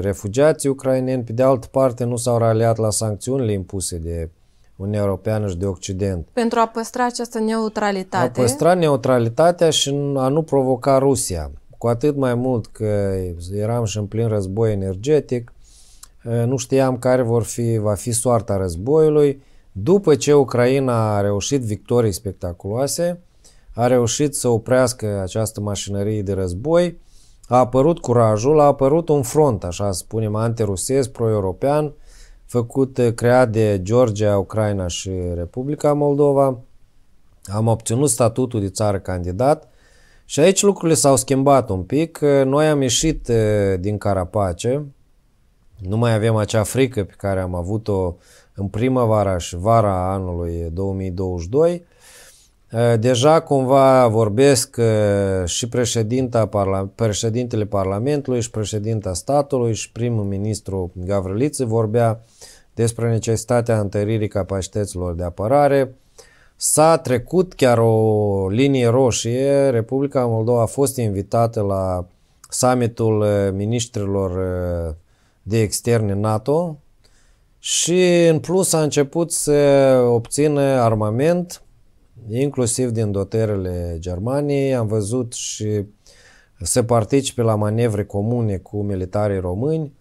refugiații ucraineni, pe de altă parte nu s-au raliat la sancțiunile impuse de Uniunea Europeană și de Occident. Pentru a păstra această neutralitate. A păstra neutralitatea și a nu provoca Rusia. Cu atât mai mult că eram și în plin război energetic, nu știam care vor fi, va fi soarta războiului. După ce Ucraina a reușit victorii spectaculoase, a reușit să oprească această mașinărie de război, a apărut curajul, a apărut un front, așa spunem, antirusesc, pro-european, făcut, creat de Georgia, Ucraina și Republica Moldova. Am obținut statutul de țară candidat, și aici lucrurile s-au schimbat un pic. Noi am ieșit eh, din carapace, nu mai avem acea frică pe care am avut-o în primăvara și vara anului 2022. Eh, deja cumva vorbesc eh, și președinta parla- președintele Parlamentului și președinta statului și primul ministru Gavriliță vorbea despre necesitatea întăririi capacităților de apărare, S-a trecut chiar o linie roșie. Republica Moldova a fost invitată la summitul eh, ministrilor eh, de externe NATO și în plus a început să obțină armament inclusiv din dotările Germaniei. Am văzut și să participe la manevre comune cu militarii români.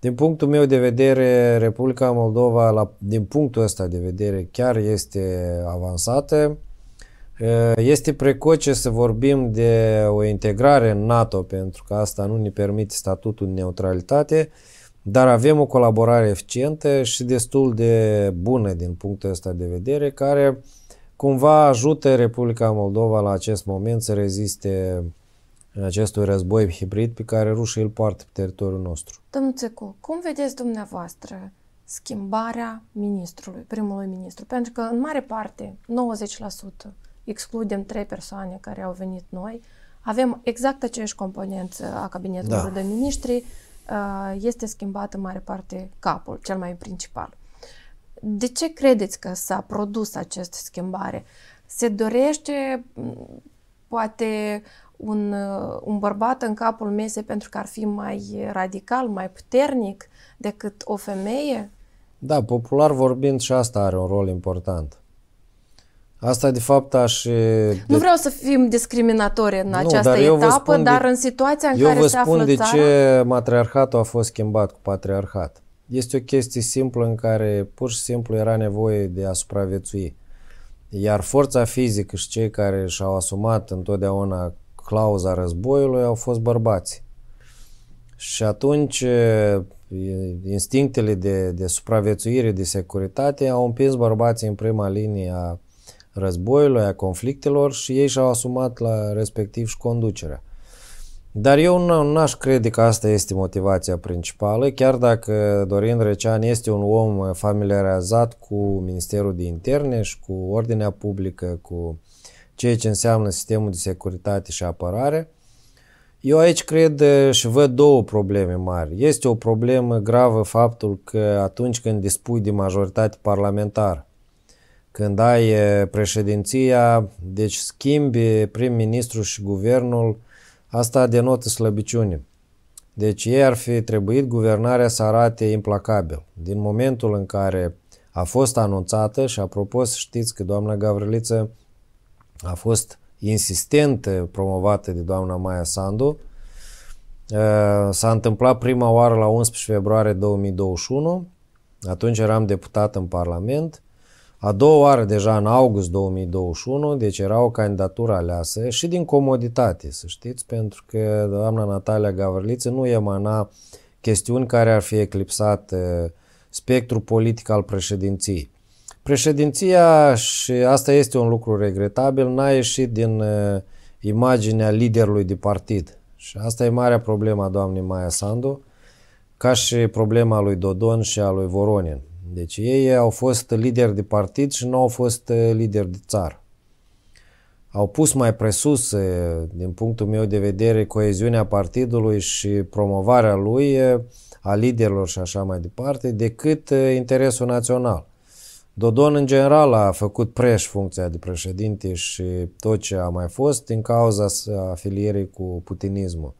Din punctul meu de vedere, Republica Moldova, la, din punctul ăsta de vedere, chiar este avansată. Este precoce să vorbim de o integrare în NATO, pentru că asta nu ne permite statutul de neutralitate, dar avem o colaborare eficientă și destul de bună din punctul ăsta de vedere, care cumva ajută Republica Moldova la acest moment să reziste acestui război hibrid pe care rușii îl poartă pe teritoriul nostru. Domnul Țicu, cum vedeți dumneavoastră schimbarea ministrului, primului ministru? Pentru că în mare parte, 90%, excludem trei persoane care au venit noi, avem exact aceeași componență a cabinetului da. de ministri, uh, este schimbat în mare parte capul, cel mai principal. De ce credeți că s-a produs această schimbare? Se dorește mm, poate un, un bărbat în capul mesei pentru că ar fi mai radical, mai puternic decât o femeie? Da, popular vorbind și asta are un rol important. Asta de fapt aș... Nu vreau să fim discriminatori în nu, această dar etapă, dar în situația în care se află Eu vă spun de țara... ce matriarhatul a fost schimbat cu patriarhat. Este o chestie simplă în care pur și simplu era nevoie de a supraviețui. Iar forța fizică și cei care și-au asumat întotdeauna clauza războiului au fost bărbați. Și atunci instinctele de, de supraviețuire, de securitate au împins bărbații în prima linie a războiului, a conflictelor și ei și-au asumat la respectiv și conducerea. Dar eu n-aș crede că asta este motivația principală, chiar dacă Dorin Recean este un om familiarizat cu Ministerul de Interne și cu ordinea publică, cu ceea ce înseamnă sistemul de securitate și apărare. Eu aici cred și văd două probleme mari. Este o problemă gravă faptul că atunci când dispui de majoritate parlamentară, când ai președinția, deci schimbi prim-ministru și guvernul, asta denotă slăbiciune. Deci ei ar fi trebuit guvernarea să arate implacabil. Din momentul în care a fost anunțată și apropo să știți că doamna Gavriliță a fost insistent promovată de doamna Maia Sandu. S-a întâmplat prima oară la 11 februarie 2021, atunci eram deputat în Parlament. A doua oară deja în august 2021, deci era o candidatură aleasă și din comoditate, să știți, pentru că doamna Natalia Gavrliță nu emana chestiuni care ar fi eclipsat spectrul politic al președinției. Președinția, și asta este un lucru regretabil, n-a ieșit din uh, imaginea liderului de partid. Și asta e marea problema doamnei Maia Sandu, ca și problema lui Dodon și a lui Voronin. Deci ei au fost lideri de partid și nu au fost uh, lideri de țară. Au pus mai presus, uh, din punctul meu de vedere, coeziunea partidului și promovarea lui uh, a liderilor și așa mai departe, decât interesul național. Dodon, în general, a făcut preș funcția de președinte și tot ce a mai fost din cauza afilierii cu putinismul.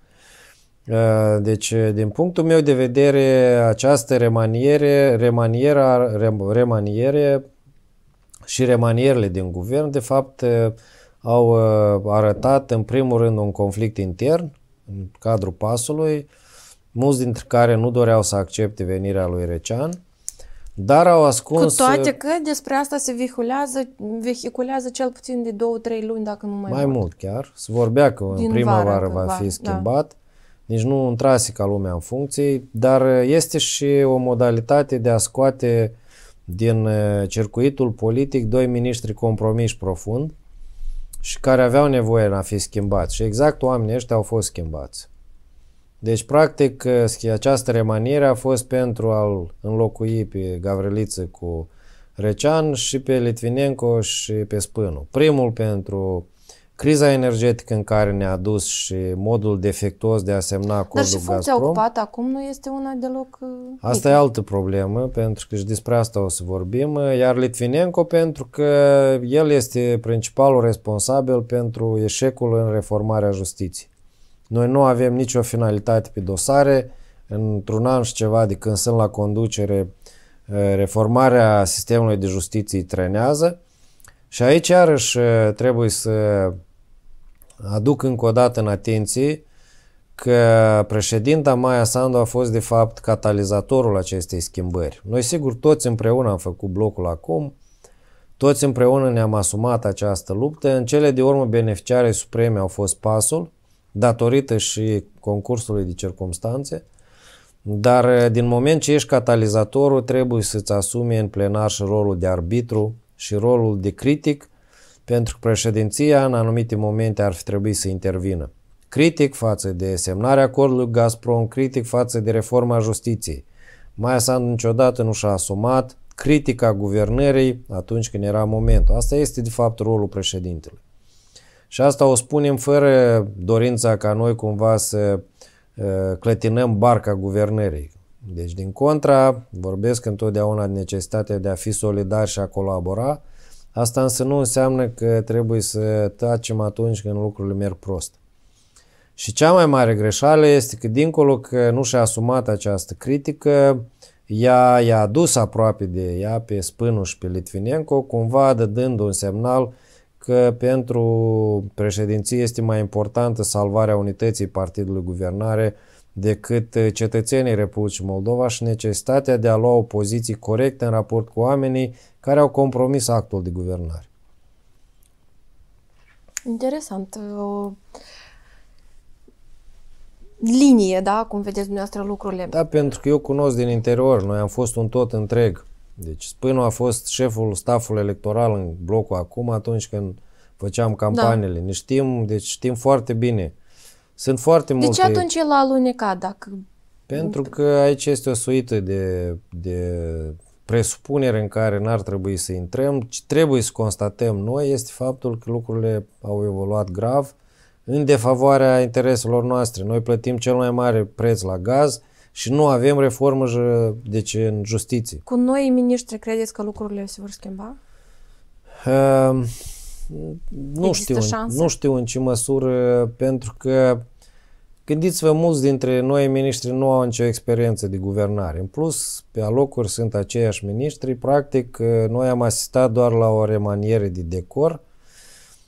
Uh, deci, din punctul meu de vedere, această remaniere, remaniera, remaniere și remanierele din guvern, de fapt, uh, au uh, arătat, în primul rând, un conflict intern în cadrul pasului, mulți dintre care nu doreau să accepte venirea lui Recean, dar au ascuns... Cu toate uh, că despre asta se vehiculează, vehiculează cel puțin de 2-3 luni, dacă nu mai, mai mult. mult chiar. Se vorbea că Din în primăvară va fi va, da. schimbat. Da. Nici nu intrase ca lumea în funcții, dar este și o modalitate de a scoate din uh, circuitul politic doi miniștri compromiși profund și care aveau nevoie în a fi schimbați. Și exact oamenii ăștia au fost schimbați. Deci, practic, această remaniere a fost pentru a-l înlocui pe Gavriliță cu Recean și pe Litvinenko și pe Spânu. Primul pentru criza energetică în care ne-a dus și modul defectuos de a semna cu Dar și funcția Gazprom, ocupată acum nu este una deloc uh, Asta mică. e altă problemă, pentru că și despre asta o să vorbim. Iar Litvinenko, pentru că el este principalul responsabil pentru eșecul în reformarea justiției. Noi nu avem nicio finalitate pe dosare. Într-un an și ceva de când sunt la conducere, eh, reformarea sistemului de justiție trenează. Și aici, iarăși, eh, trebuie să aduc încă o dată în atenție că președinta Maia Sandu a fost de fapt catalizatorul acestei schimbări. Noi sigur toți împreună am făcut blocul acum, toți împreună ne-am asumat această luptă. În cele de urmă beneficiare supreme au fost pasul, datorită și concursului de circumstanțe, dar eh, din moment ce ești catalizatorul, trebuie să-ți asumi în plenar și rolul de arbitru și rolul de critic, pentru că președinția în anumite momente ar fi trebuit să intervină. Critic față de semnarea acordului Gazprom, critic față de reforma justiției. Mai s-a niciodată nu și-a asumat critica guvernării atunci când era momentul. Asta este de fapt rolul președintelui. Și asta o spunem fără dorința ca noi cumva să clătinăm barca guvernării. Deci, din contra, vorbesc întotdeauna de necesitatea de a fi solidar și a colabora. Asta însă nu înseamnă că trebuie să tacem atunci când lucrurile merg prost. Și cea mai mare greșeală este că, dincolo că nu și-a asumat această critică, ea i-a adus aproape de ea pe Spânu și pe Litvinenko, cumva dădând un semnal uh, că pentru președinție este mai importantă salvarea unității partidului guvernare decât uh, cetățenii Republicii Moldova și necesitatea de a lua o poziție corectă în raport cu oamenii care au compromis actul de guvernare. Interesant. Uh, o linie, da? Cum vedeți dumneavoastră lucrurile. Da, pentru că eu cunosc din interior. Noi am fost un tot întreg deci Spânul a fost șeful staful electoral în blocul acum atunci când făceam da. campaniile. Da. Ne știm, deci știm foarte bine. Sunt foarte multe... De ce atunci el a alunecat dacă... Pentru că aici este o suită de, de presupunere în care n-ar trebui să intrăm, Ce trebuie să constatăm noi este faptul că lucrurile au evoluat grav în defavoarea intereselor noastre. Noi plătim cel mai mare preț la gaz, și nu avem reformă deci, în justiție. Cu noi miniștri credeți că lucrurile se vor schimba? Uh, nu, știu, șanse? nu știu în ce măsură, pentru că Gândiți-vă, mulți dintre noi miniștri nu au nicio experiență de guvernare. În plus, pe alocuri sunt aceiași miniștri. Practic, eh, noi am asistat doar la o remaniere de decor.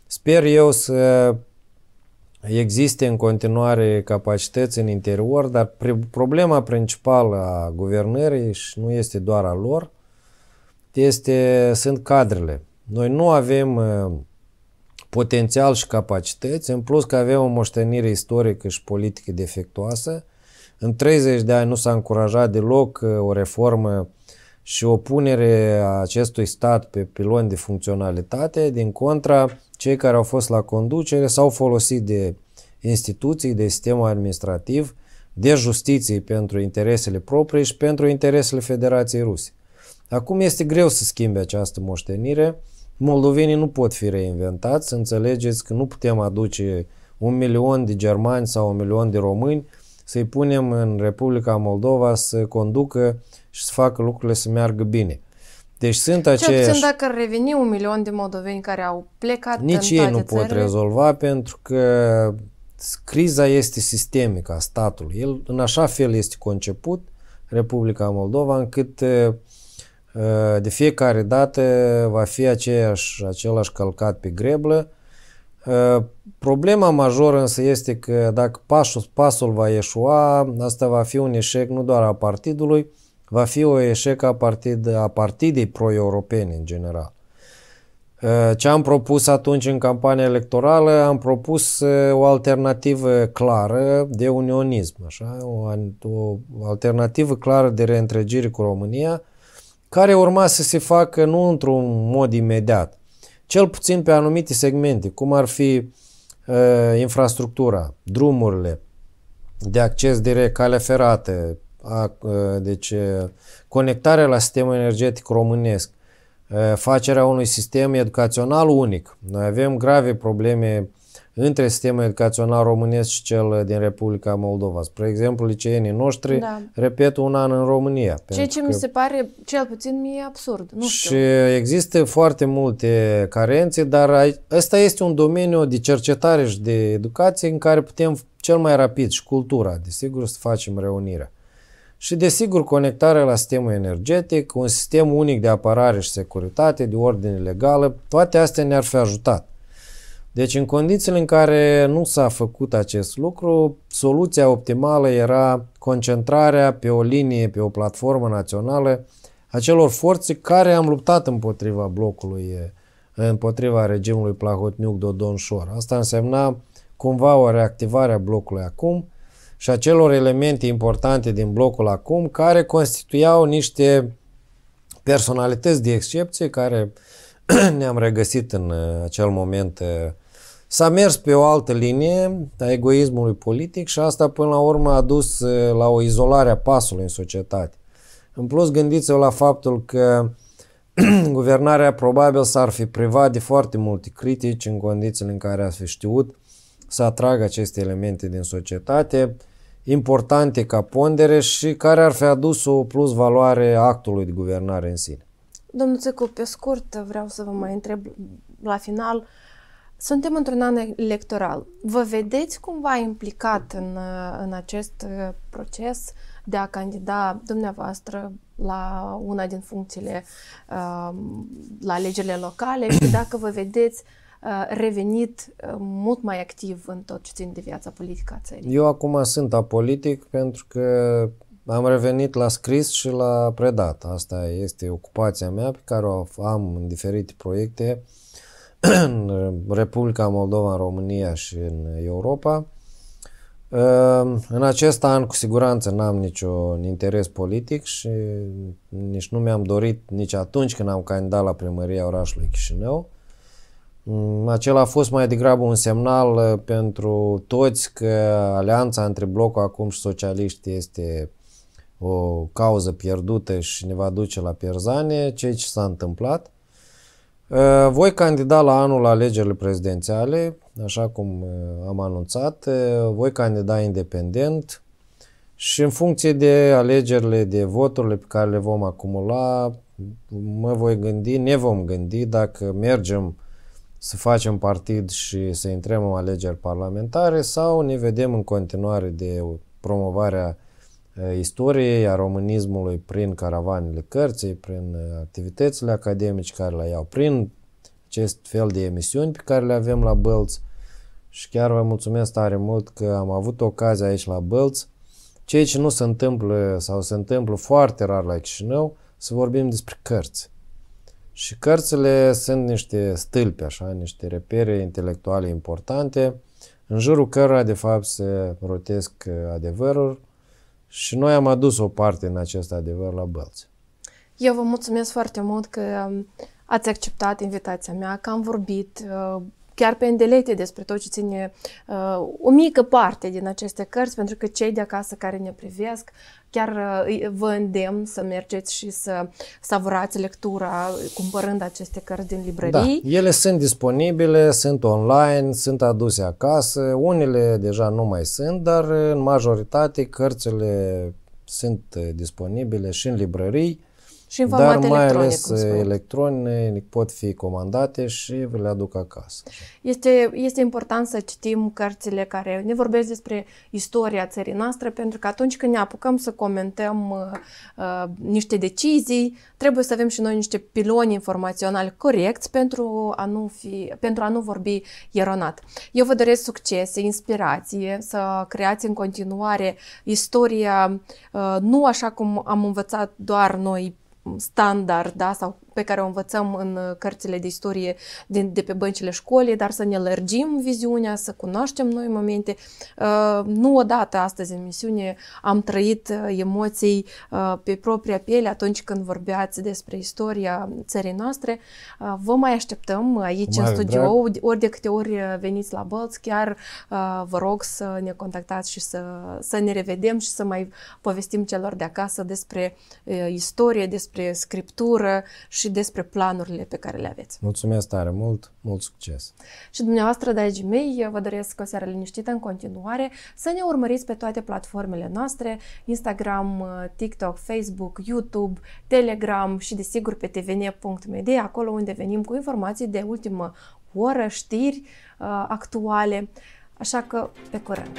Sper eu să Există în continuare capacități în interior, dar problema principală a guvernării și nu este doar a lor, este, sunt cadrele. Noi nu avem uh, potențial și capacități, în plus că avem o moștenire istorică și politică defectuoasă. În 30 de ani nu s-a încurajat deloc uh, o reformă și a acestui stat pe pilon de funcționalitate, din contra, cei care au fost la conducere s-au folosit de instituții, de sistemul administrativ, de justiție pentru interesele proprii și pentru interesele Federației Ruse. Acum este greu să schimbe această moștenire. Moldovenii nu pot fi reinventați. Înțelegeți că nu putem aduce un milion de germani sau un milion de români să-i punem în Republica Moldova să conducă și să facă lucrurile să meargă bine. Deci sunt aceiași... Ce puțin dacă ar reveni un milion de moldoveni care au plecat Nici în ei nu țările. pot rezolva pentru că criza este sistemică a statului. El în așa fel este conceput Republica Moldova încât uh, uh, de fiecare dată va fi aceeași, același călcat pe greblă Ă, problema majoră însă este că dacă pasul, pasul va ieșua, asta va fi un eșec nu doar a partidului, va fi o eșec a, partid, a partidei pro-europene în general. Ă, ce am propus atunci în campania electorală, am propus ă, o alternativă clară de unionism, așa? O, o alternativă clară de reîntregire cu România, care urma să se facă nu într-un mod imediat, cel puțin pe anumite segmente, cum ar fi uh, infrastructura, drumurile de acces direct, calea ferată, a, uh, deci uh, conectarea la sistemul energetic românesc, uh, facerea unui sistem educațional unic. Noi avem grave probleme uh, între sistemul educațional românesc și cel din Republica Moldova. Spre exemplu, liceenii noștri da. repet un an în România. Ceea ce mi se pare, cel puțin, mie absurd. Nu și știu. există foarte multe carențe, dar ăsta este un domeniu de cercetare și de educație în care putem cel mai rapid și cultura, desigur, să facem reunirea. Și, desigur, conectarea la sistemul energetic, un sistem unic de apărare și securitate, de ordine legală, toate astea ne-ar fi ajutat. Deci în condițiile în care nu s-a făcut acest lucru, soluția optimală era concentrarea pe o linie, pe o platformă națională a celor forțe care am luptat împotriva blocului, împotriva regimului Plahotniuc Dodon Șor. Asta însemna cumva o reactivare a blocului acum și a celor elemente importante din blocul acum care constituiau niște personalități de excepție care <clears throat> ne-am regăsit în uh, acel moment uh, S-a mers pe o altă linie a egoismului politic și asta până la urmă a dus eh, la o izolare a pasului în societate. În plus, gândiți-vă la faptul că <clears throat> guvernarea probabil s-ar fi privat de foarte multe critici în condițiile în care ar fi știut să atragă aceste elemente din societate importante ca pondere și care ar fi adus o plus valoare actului de guvernare în sine. Domnul Țecu, pe scurt vreau să vă mai întreb la final uh, suntem într-un an electoral. Vă vedeți cumva implicat în, în acest uh, proces de a candida dumneavoastră la una din funcțiile um, la alegerile locale și <clears throat> dacă vă vedeți uh, revenit uh, mult mai activ în tot ce țin de viața politică a țării? Eu acum sunt apolitic pentru că am revenit la scris și la predat. Asta este ocupația mea pe care o am în diferite proiecte uh, <clears throat> în Republica Moldova, în România și în Europa. Ehm, în acest an, cu siguranță, n-am niciun interes politic și nici nu mi-am dorit nici atunci când am candidat la primăria orașului Chișinău. Mm, acela a fost mai degrabă un semnal uh, pentru toți că alianța între blocul acum și socialiști este o cauză pierdută și ne va duce la pierzanie, ceea ce s-a întâmplat. Uh, voi candida la anul alegerile prezidențiale, așa cum uh, am anunțat, uh, voi candida independent și în funcție de alegerile, de voturile pe care le vom acumula, mă voi gândi, ne vom gândi dacă mergem să facem partid și să intrăm în alegeri parlamentare sau ne vedem în continuare de promovarea Uh, istoriei, a românismului prin caravanele cărții, prin uh, activitățile academice care le iau, prin acest fel de emisiuni pe care le avem la Bălți și chiar vă mulțumesc tare mult că am avut ocazia aici la Bălți, ceea ce nu se întâmplă sau se întâmplă foarte rar la Chișinău, să vorbim despre cărți. Și cărțile sunt niște stâlpi, așa, niște repere intelectuale importante, în jurul cărora, de fapt, se rotesc uh, adevărul și noi am adus o parte în acest adevăr la Bălți. Eu vă mulțumesc foarte mult că um, ați acceptat invitația mea, că am vorbit, uh, chiar pe îndelete despre tot ce ține uh, o mică parte din aceste cărți, pentru că cei de acasă care ne privesc, chiar uh, vă îndemn să mergeți și să savurați lectura uh, cumpărând aceste cărți din librării. Da, ele sunt disponibile, sunt online, sunt aduse acasă, unele deja nu mai sunt, dar uh, în majoritate cărțile sunt uh, disponibile și în librării și în format dar mai ales electronice, pot fi comandate și le aduc acasă. Este, este important să citim cărțile care ne vorbesc despre istoria țării noastre, pentru că atunci când ne apucăm să comentăm uh, uh niște decizii, trebuie să avem și noi niște piloni informaționali corecți pentru a nu, fi, pentru a nu vorbi eronat. Eu vă doresc succese, inspirație, să creați în continuare istoria uh, nu așa cum am învățat doar noi standard da? sau pe care o învățăm în uh, cărțile de istorie de, de pe băncile școlii, dar să ne lărgim viziunea, să cunoaștem noi momente. Uh, nu odată astăzi în misiune am trăit uh, emoții pe propria piele atunci când vorbeați despre istoria țării noastre. Vă mai așteptăm aici Mare în studio, drag. ori de câte ori veniți la Bălți, chiar vă rog să ne contactați și să, să ne revedem și să mai povestim celor de acasă despre istorie, despre scriptură și și despre planurile pe care le aveți. Mulțumesc tare mult, mult succes! Și dumneavoastră, dragii mei, eu vă doresc o seară liniștită în continuare, să ne urmăriți pe toate platformele noastre, Instagram, TikTok, Facebook, YouTube, Telegram și, desigur, pe tvn.md, acolo unde venim cu informații de ultimă oră, știri uh, actuale. Așa că, pe curând!